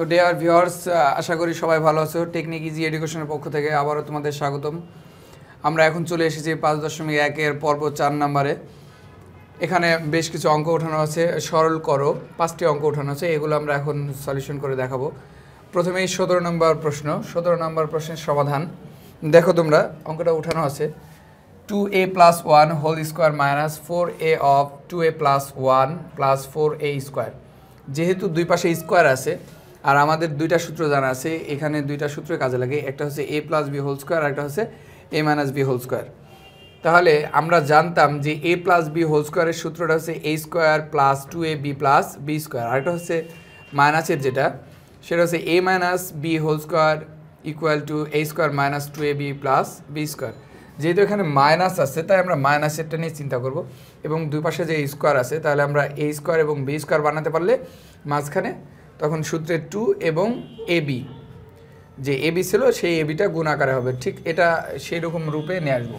তো dare viewers আশা করি সবাই ভালো আছো টেকনিক ইজি এডুকেশনের পক্ষ থেকে আবারও তোমাদের স্বাগতম আমরা এখন চলে এসেছি পাঁচ দশমিক একের পর্ব চার নাম্বারে এখানে বেশ কিছু অঙ্ক ওঠানো আছে সরল করো পাঁচটি অঙ্ক ওঠানো আছে এগুলো আমরা এখন সলিউশন করে দেখাবো প্রথমেই সতেরো নম্বর প্রশ্ন সতেরো নম্বর প্রশ্নের সমাধান দেখো তোমরা অঙ্কটা ওঠানো আছে two a plus one whole square minus four a of two a plus one plus four a square যেহেতু দুই পাশে স্কোয়ার আছে আর আমাদের দুইটা সূত্র জানা আছে এখানে দুইটা সূত্র কাজে লাগে একটা হচ্ছে a plus b whole square আর একটা হচ্ছে a minus b whole square তাহলে আমরা জানতাম যে এ প্লাস বি হোল স্কোয়ারের সূত্রটা হচ্ছে a square plus two a b plus b square আরেকটা হচ্ছে মাইনাসের যেটা সেটা হচ্ছে a minus b whole square equal to a square minus two a b plus b square যেহেতু এখানে মাইনাস আছে তাই আমরা মাইনাসেরটা নিয়ে চিন্তা করব এবং দুই পাশে যে স্কোয়ার আছে তাহলে আমরা এ স্কোয়ার এবং বি স্কোয়ার বানাতে পারলে মাঝখানে তখন সূত্রে টু এবং এবি যে এবি ছিল সেই এবিটা গুণ আকারে হবে ঠিক এটা সেই রকম রূপে নিয়ে আসবো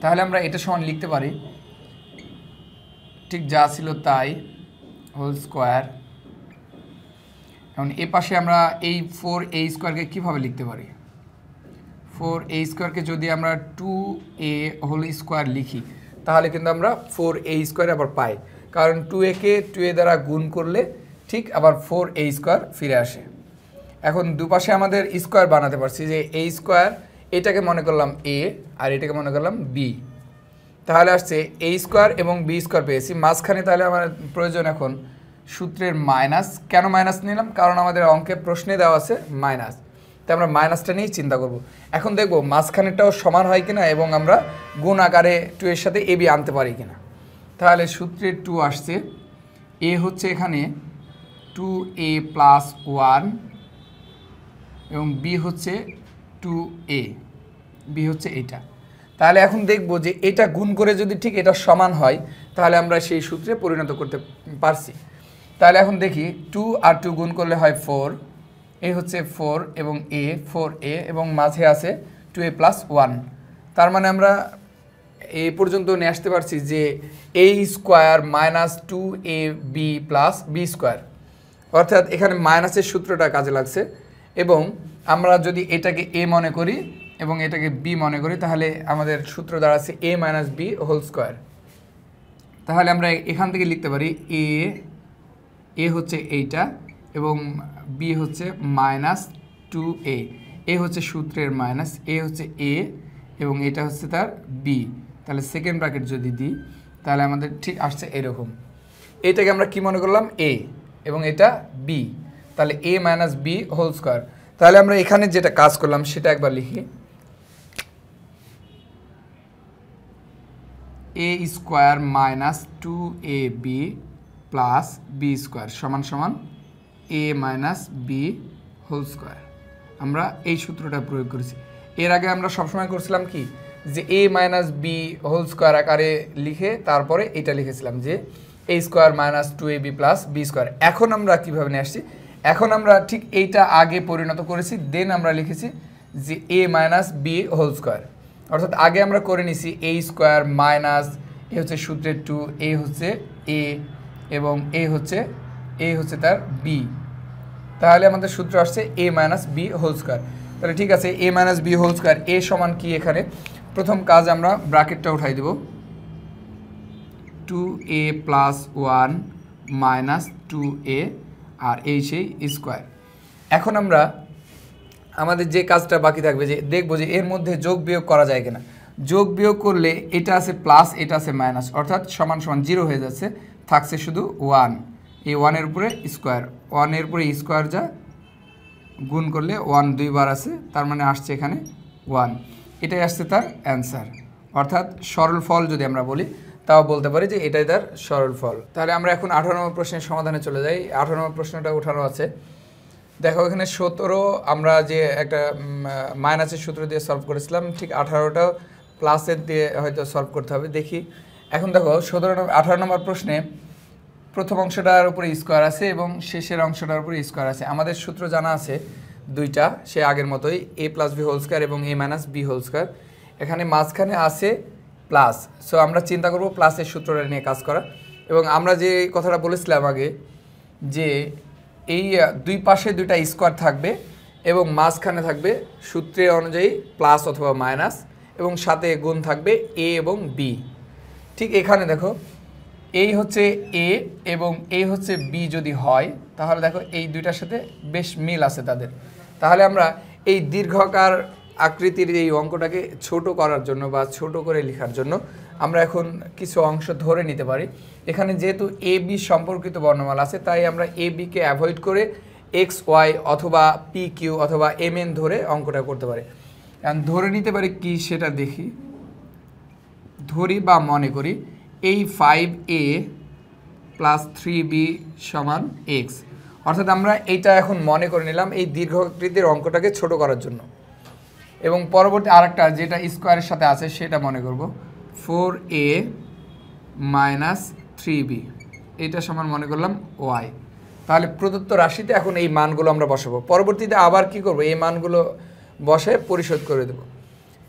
তাহলে আমরা এটা সমান লিখতে পারি ঠিক যা ছিল তাই হোল স্কোয়ার এখন এ পাশে আমরা এই ফোর এ স্কোয়ারকে কীভাবে লিখতে পারি ফোর এ স্কোয়ারকে যদি আমরা টু এ হোল স্কোয়ার লিখি তাহলে কিন্তু আমরা ফোর এ স্কোয়ার আবার পাই কারণ টু একে টু এ দ্বারা গুণ করলে ঠিক আবার ফোর এ স্কোয়ার ফিরে আসে এখন দুপাশে আমাদের স্কোয়ার বানাতে পারছি যে এ স্কোয়ার এটাকে মনে করলাম এ আর এটাকে মনে করলাম বি তাহলে আসছে এ স্কোয়ার এবং বি স্কোয়ার পেয়েছি মাঝখানে তাহলে আমার প্রয়োজন এখন সূত্রের মাইনাস কেন মাইনাস নিলাম কারণ আমাদের অঙ্কে প্রশ্নে দেওয়া আছে মাইনাস তাই আমরা মাইনাসটা নিয়েই চিন্তা করব এখন দেখব মাঝখানেরটাও সমান হয় কিনা এবং আমরা গুণ আকারে টু এর সাথে এ বি আনতে পারি কিনা তাহলে সূত্রের টু আসছে এ হচ্ছে এখানে টু এ প্লাস ওয়ান এবং বি হচ্ছে টু এ বি হচ্ছে এটা তাহলে এখন দেখব যে এটা গুণ করে যদি ঠিক এটা সমান হয় তাহলে আমরা সেই সূত্রে পরিণত করতে পারছি তাহলে এখন দেখি টু আর টু গুণ করলে হয় ফোর এ হচ্ছে ফোর এবং এ ফোর এ এবং মাঝে আছে টু এ প্লাস ওয়ান তার মানে আমরা এ পর্যন্ত নিয়ে আসতে পারছি যে a square minus two a b plus b square অর্থাৎ এখানে মাইনাসের সূত্রটা কাজে লাগছে এবং আমরা যদি এটাকে এ মনে করি এবং এটাকে বি মনে করি তাহলে আমাদের সূত্র দাঁড়াচ্ছে a minus b whole square তাহলে আমরা এখান থেকে লিখতে পারি এ এ হচ্ছে এইটা এবং বি হচ্ছে মাইনাস টু এ এ হচ্ছে সূত্রের মাইনাস এ হচ্ছে এ এবং এটা হচ্ছে তার বি তাহলে সেকেন্ড ব্র্যাকেট যদি দিই তাহলে আমাদের ঠিক আসছে এরকম এটাকে আমরা কি মনে করলাম এ এবং এটা বি তাহলে a minus b whole square তাহলে আমরা এখানে যেটা কাজ করলাম সেটা একবার লিখি a square minus two a b plus b square সমান সমান a minus b whole square আমরা এই সূত্রটা প্রয়োগ করেছি এর আগে আমরা সবসময় করছিলাম কি যে a minus b whole square আকারে লিখে তারপরে এটা লিখেছিলাম যে a square minus two a b plus b square এখন আমরা কীভাবে নিয়ে আসছি এখন আমরা ঠিক এইটা আগে পরিণত করেছি দেন আমরা লিখেছি যে a minus b whole square অর্থাৎ আগে আমরা করে নিছি এ স্কোয়ার মাইনাস এ হচ্ছে সূত্রের টু এ হচ্ছে এ এবং এ হচ্ছে এ হচ্ছে তার বি তাহলে আমাদের সূত্র আসছে a minus b whole square তাহলে ঠিক আছে a minus b whole square এ সমান কি এখানে প্রথম কাজ আমরা ব্রাকেটটা উঠাই দেবো two a plus one minus two a আর এই সেই স্কোয়ার এখন আমরা আমাদের যে কাজটা বাকি থাকবে যে দেখবো যে এর মধ্যে যোগ বিয়োগ করা যায় কিনা যোগ বিয়োগ করলে এটা আছে প্লাস এটা আছে মাইনাস অর্থাৎ সমান সমান জিরো হয়ে যাচ্ছে থাকছে শুধু ওয়ান এই ওয়ানের উপরে স্কোয়ার ওয়ানের উপরে স্কোয়ার যা গুণ করলে ওয়ান দুইবার আছে তার মানে আসছে এখানে ওয়ান এটাই আসছে তার অ্যান্সার অর্থাৎ সরল ফল যদি আমরা বলি তাও বলতে পারি যে এটাই তার সরল ফল তাহলে আমরা এখন আঠারো নম্বর প্রশ্নের সমাধানে চলে যাই আঠারো নম্বর প্রশ্নটা উঠানো আছে দেখো এখানে সতেরো আমরা যে একটা মাইনাসের সূত্র দিয়ে সলভ করেছিলাম ঠিক আঠারোটা প্লাসের দিয়ে হয়তো সলভ করতে হবে দেখি এখন দেখো সতেরো নম্বর আঠারো নম্বর প্রশ্নে প্রথম অংশটার উপরে স্কোয়ার আছে এবং শেষের অংশটার উপরে স্কোয়ার আছে আমাদের সূত্র জানা আছে দুইটা সে আগের মতোই a plus b whole square এবং a minus b whole square এখানে মাঝখানে আছে প্লাস সো আমরা চিন্তা করব প্লাসের সূত্রটা নিয়ে কাজ করা এবং আমরা যে কথাটা বলেছিলাম আগে যে এই দুই পাশে দুইটা স্কোয়ার থাকবে এবং মাঝখানে থাকবে সূত্রের অনুযায়ী প্লাস অথবা মাইনাস এবং সাথে গুণ থাকবে এ এবং বি ঠিক এখানে দেখো এই হচ্ছে এ এবং এই হচ্ছে বি যদি হয় তাহলে দেখো এই দুইটার সাথে বেশ মিল আছে তাদের তাহলে আমরা এই দীর্ঘকার আকৃতির এই অঙ্কটাকে ছোট করার জন্য বা ছোট করে লেখার জন্য আমরা এখন কিছু অংশ ধরে নিতে পারি এখানে যেহেতু এ বি সম্পর্কিত বর্ণমালা আছে তাই আমরা এ বিকে অ্যাভয়েড করে এক্স ওয়াই অথবা পি কিউ অথবা এম এন ধরে অঙ্কটা করতে পারি কারণ ধরে নিতে পারি কি সেটা দেখি ধরি বা মনে করি এই five a plus three b সমান এক্স অর্থাৎ আমরা এইটা এখন মনে করে নিলাম এই দীর্ঘকৃতির অঙ্কটাকে ছোট করার জন্য এবং পরবর্তী আরেকটা যেটা স্কোয়ারের সাথে আছে সেটা মনে করব four a minus three b এটা সমান মনে করলাম ওয়াই তাহলে প্রদত্ত রাশিতে এখন এই মানগুলো আমরা বসাবো পরবর্তীতে আবার কি করব এই মানগুলো বসে পরিশোধ করে দেব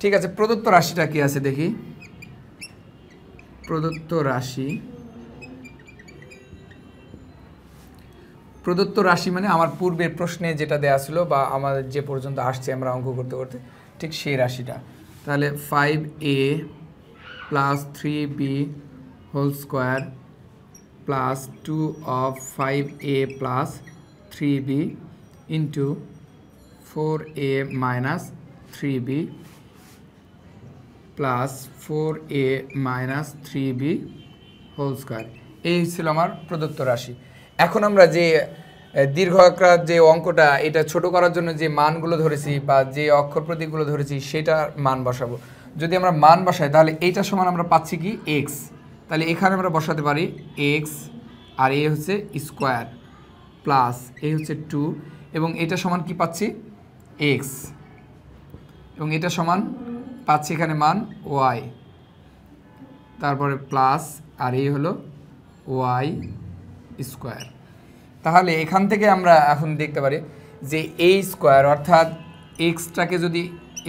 ঠিক আছে প্রদত্ত রাশিটা কি আছে দেখি প্রদত্ত রাশি প্রদত্ত রাশি মানে আমার পূর্বের প্রশ্নে যেটা দেয়া ছিল বা আমাদের যে পর্যন্ত আসছে আমরা অঙ্ক করতে করতে ঠিক সেই রাশিটা তাহলে five a plus three b whole square plus two of five a plus three b into four a minus three b plus four a minus three b whole square এই ছিল আমার প্রদত্ত রাশি এখন আমরা যে দীর্ঘ আকার যে অঙ্কটা এটা ছোট করার জন্য যে মানগুলো ধরেছি বা যে অক্ষর প্রতীকগুলো ধরেছি সেটা মান বসাবো যদি আমরা মান বসাই তাহলে এইটা সমান আমরা পাচ্ছি কি এক্স তাহলে এখানে আমরা বসাতে পারি এক্স আর এ হচ্ছে স্কোয়ার প্লাস এ হচ্ছে টু এবং এটা সমান কি পাচ্ছি এক্স এবং এটা সমান পাচ্ছি এখানে মান ওয়াই তারপরে প্লাস আর এই হলো ওয়াই স্কোয়ার তাহলে এখান থেকে আমরা এখন দেখতে পারি যে এই স্কোয়ার অর্থাৎ এক্সটাকে যদি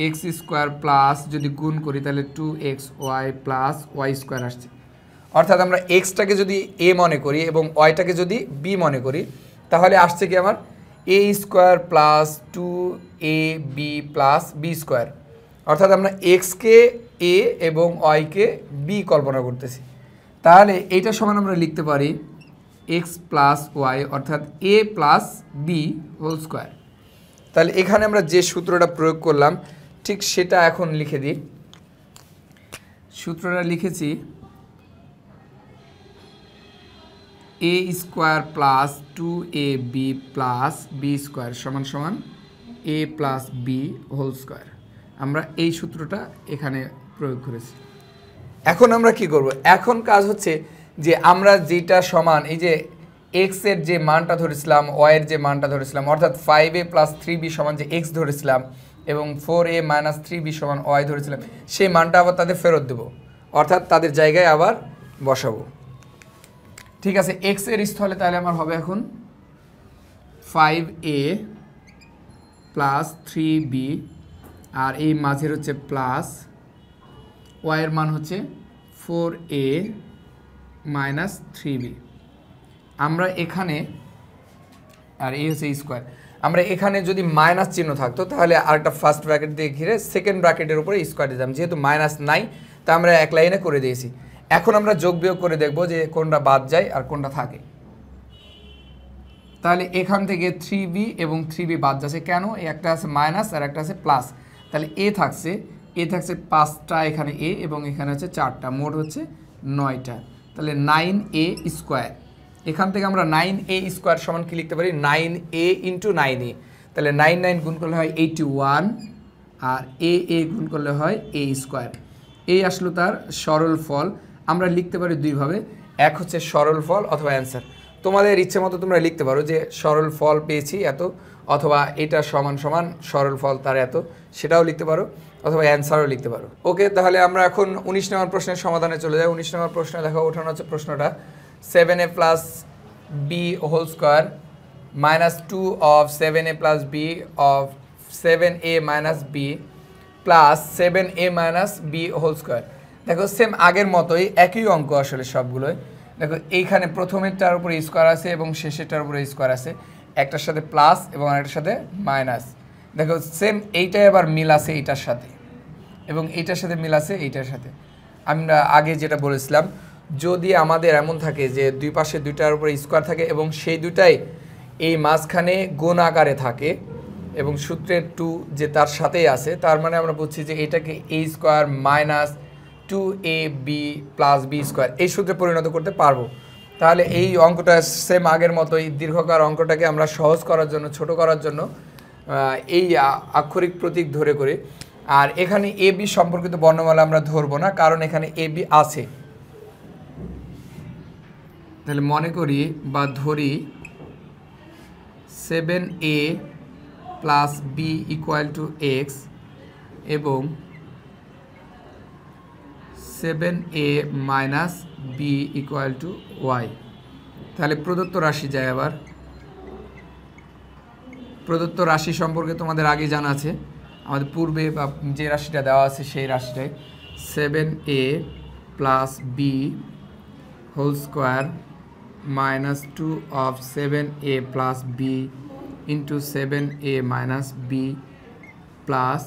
এক্স স্কোয়ার প্লাস যদি গুণ করি তাহলে two x y plus y square আসছে অর্থাৎ আমরা এক্সটাকে যদি এ মনে করি এবং ওয়াইটাকে যদি বি মনে করি তাহলে আসছে কি আমার a square plus two a b plus b square অর্থাৎ আমরা এক্সকে এ এবং ওয়াইকে বি কল্পনা করতেছি তাহলে এইটার সমান আমরা লিখতে পারি এক্স প্লাস ওয়াই অর্থাৎ a plus b whole square তাহলে এখানে আমরা যে সূত্রটা প্রয়োগ করলাম ঠিক সেটা এখন লিখে দিই সূত্রটা লিখেছি a square plus two a b plus b square সমান সমান a plus b whole square আমরা এই সূত্রটা এখানে প্রয়োগ করেছি এখন আমরা কি করব এখন কাজ হচ্ছে যে আমরা যেটা সমান এই যে এক্সের যে মানটা ধরেছিলাম ওয়ের যে মানটা ধরেছিলাম অর্থাৎ five a plus three b সমান যে এক্স ধরেছিলাম এবং four a minus three b সমান ওয়াই ধরেছিলাম সেই মানটা আবার তাদের ফেরত দেবো অর্থাৎ তাদের জায়গায় আবার বসাবো ঠিক আছে এক্সের স্থলে তাহলে আমার হবে এখন five a plus three b আর এই মাঝের হচ্ছে প্লাস ওয়াইয়ের মান হচ্ছে four a minus three b আমরা এখানে আর এই হচ্ছে স্কোয়ার আমরা এখানে যদি মাইনাস চিহ্ন থাকতো তাহলে আরেকটা ফার্স্ট ব্র্যাকেট দিয়ে ঘিরে সেকেন্ড ব্র্যাকেটের উপরে স্কোয়ার দিতাম যেহেতু মাইনাস নাই তা আমরা এক লাইনে করে দিয়েছি এখন আমরা যোগ বিয়োগ করে দেখব যে কোনটা বাদ যায় আর কোনটা থাকে তাহলে এখান থেকে থ্রি বি এবং থ্রি বি বাদ যাচ্ছে কেন একটা আছে মাইনাস আর একটা আছে প্লাস তাহলে এ থাকছে এ থাকছে পাঁচটা এখানে এ এবং এখানে হচ্ছে চারটা মোট হচ্ছে নয়টা তাহলে নাইন এ স্কোয়ার এখান থেকে আমরা নাইন এ স্কোয়ার সমান কি লিখতে পারি nine a into nine a তাহলে নাইন নাইন গুণ করলে হয় এইটি ওয়ান আর এ এ গুণ করলে হয় এ স্কোয়ার এই আসলো তার সরল ফল আমরা লিখতে পারি দুইভাবে এক হচ্ছে সরল ফল অথবা অ্যান্সার তোমাদের ইচ্ছে মতো তোমরা লিখতে পারো যে সরল ফল পেয়েছি এত অথবা এটা সমান সমান সরল ফল তার এত সেটাও লিখতে পারো অথবা অ্যান্সারও লিখতে পারো ওকে তাহলে আমরা এখন উনিশ নম্বর প্রশ্নের সমাধানে চলে যাই উনিশ নম্বর প্রশ্নে দেখো ওঠানো হচ্ছে প্রশ্নটা seven a plus b whole square minus two of seven a plus b of seven a minus b plus seven a minus b whole square দেখো সেম আগের মতোই একই অঙ্ক আসলে সবগুলোই দেখো এইখানে প্রথমেরটার উপরে স্কোয়ার আছে এবং শেষেরটার উপরে স্কোয়ার আছে একটার সাথে প্লাস এবং আরেকটার সাথে মাইনাস দেখো সেম এইটাই আবার মিল আছে এইটার সাথে এবং এইটার সাথে মিল আছে এইটার সাথে আমরা আগে যেটা বলেছিলাম যদি আমাদের এমন থাকে যে দুই পাশে দুইটার উপরে স্কোয়ার থাকে এবং সেই দুটাই এই মাঝখানে গোন আকারে থাকে এবং সূত্রের টু যে তার সাথেই আছে তার মানে আমরা বুঝছি যে এটাকে a square minus two a b plus b square এই সূত্রে পরিণত করতে পারবো তাহলে এই অঙ্কটা সেম আগের মতো এই দীর্ঘকার অঙ্কটাকে আমরা সহজ করার জন্য ছোট করার জন্য এই আক্ষরিক প্রতীক ধরে করে আর এখানে এ বি সম্পর্কিত বর্ণমালা আমরা ধরবো না কারণ এখানে এ বি আছে তাহলে মনে করি বা ধরি seven a plus b equal to x এবং seven a minus b equal to y তাহলে প্রদত্ত রাশি যায় আবার প্রদত্ত রাশি সম্পর্কে তোমাদের আগে জানা আছে আমাদের পূর্বে বা যে রাশিটা দেওয়া আছে সেই রাশিটাই seven a plus b whole square minus two of seven a plus b into seven a minus b plus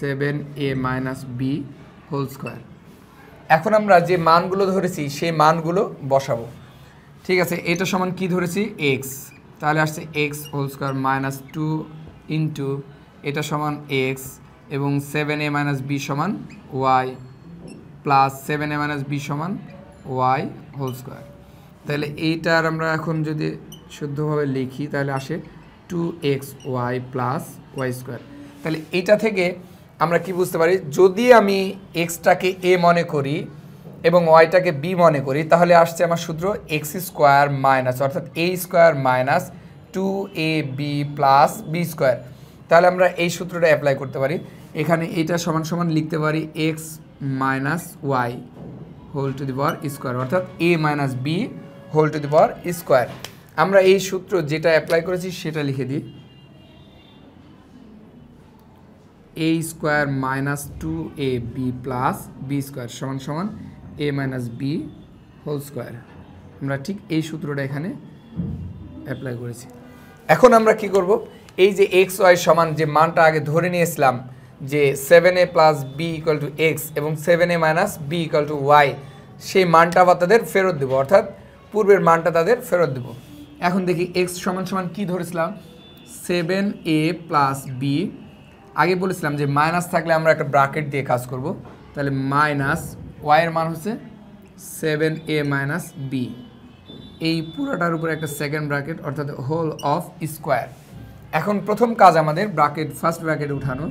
seven a minus b whole square এখন আমরা যে মানগুলো ধরেছি সেই মানগুলো বসাবো ঠিক আছে এটা সমান কি ধরেছি এক্স তাহলে আসছে x whole square minus two into এটা সমান এক্স এবং সেভেন এ মাইনাস বি সমান y plus seven a minus b সমান ওয়াই হোল স্কোয়ার তাহলে এইটার আমরা এখন যদি শুদ্ধভাবে লিখি তাহলে আসে two x y plus y square তাহলে এইটা থেকে আমরা কি বুঝতে পারি যদি আমি এক্সটাকে এ মনে করি এবং ওয়াইটাকে বি মনে করি তাহলে আসছে আমার সূত্র এক্স স্কোয়ার মাইনাস অর্থাৎ a square minus two a b plus b square তাহলে আমরা এই সূত্রটা অ্যাপ্লাই করতে পারি এখানে এটা সমান সমান লিখতে পারি x minus y whole to the power square অর্থাৎ a minus b whole to the power square আমরা এই সূত্র যেটা অ্যাপ্লাই করেছি সেটা লিখে দিই a square minus two a b plus b square সমান সমান a minus b whole square আমরা ঠিক এই সূত্রটা এখানে অ্যাপ্লাই করেছি এখন আমরা কি করব এই যে এক্স ওয়াই সমান যে মানটা আগে ধরে নিয়েছিলাম যে seven a plus b equal to x এবং seven a minus b equal to y সেই মানটা আবার তাদের ফেরত দেবো অর্থাৎ পূর্বের মানটা তাদের ফেরত দেবো এখন দেখি এক্স সমান সমান কী ধরেছিলাম সেভেন এ প্লাস বি আগে বলেছিলাম যে মাইনাস থাকলে আমরা একটা ব্রাকেট দিয়ে কাজ করব তাহলে মাইনাস ওয়াইয়ের মান হচ্ছে সেভেন এ মাইনাস বি এই পুরোটার উপরে একটা সেকেন্ড ব্র্যাকেট অর্থাৎ হোল অফ স্কোয়ার এখন প্রথম কাজ আমাদের ব্র্যাকেট ফার্স্ট ব্র্যাকেট উঠানো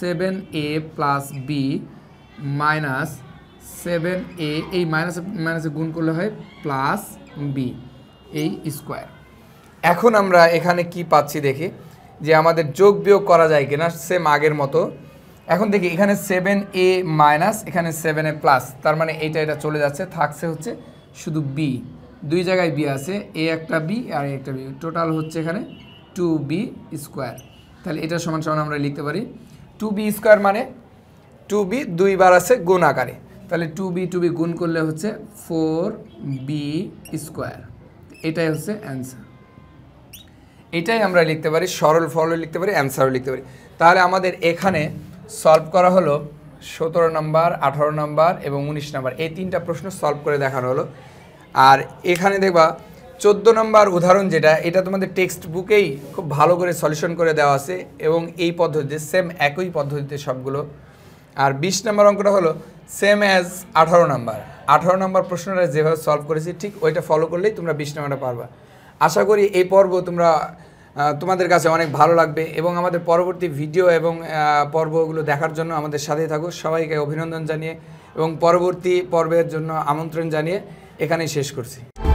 seven a plus b minus seven a এই মাইনাস মাইনাসে গুণ করলে হয় প্লাস বি এই স্কোয়ার এখন আমরা এখানে কি পাচ্ছি দেখে যে আমাদের যোগ বিয়োগ করা যায় কিনা সেম আগের মতো এখন দেখি এখানে সেভেন এ মাইনাস এখানে সেভেন এ প্লাস তার মানে এইটা এটা চলে যাচ্ছে থাকছে হচ্ছে শুধু বি দুই জায়গায় বি আছে এ একটা বি আর এ একটা বি টোটাল হচ্ছে এখানে টু বি স্কোয়ার তাহলে এটা সমান সমান আমরা লিখতে পারি টু বি স্কোয়ার মানে টু বি দুইবার আছে গুণ আকারে তাহলে টু বি টু বি গুণ করলে হচ্ছে ফোর বি স্কোয়ার এটাই হচ্ছে অ্যান্সার এটাই আমরা লিখতে পারি সরল ফলও লিখতে পারি অ্যান্সারও লিখতে পারি তাহলে আমাদের এখানে সলভ করা হলো সতেরো নাম্বার আঠারো নাম্বার এবং উনিশ নাম্বার এই তিনটা প্রশ্ন সলভ করে দেখানো হলো আর এখানে দেখবা চোদ্দ নাম্বার উদাহরণ যেটা এটা তোমাদের টেক্সট বুকেই খুব ভালো করে সলিউশন করে দেওয়া আছে এবং এই পদ্ধতিতে সেম একই পদ্ধতিতে সবগুলো আর বিশ নাম্বার অঙ্কটা হলো সেম অ্যাজ আঠারো নাম্বার আঠারো নাম্বার প্রশ্নটা যেভাবে সলভ করেছি ঠিক ওইটা ফলো করলেই তোমরা বিশ নাম্বারটা পারবা আশা করি এই পর্ব তোমরা তোমাদের কাছে অনেক ভালো লাগবে এবং আমাদের পরবর্তী ভিডিও এবং পর্বগুলো দেখার জন্য আমাদের সাথেই থাকো সবাইকে অভিনন্দন জানিয়ে এবং পরবর্তী পর্বের জন্য আমন্ত্রণ জানিয়ে এখানেই শেষ করছি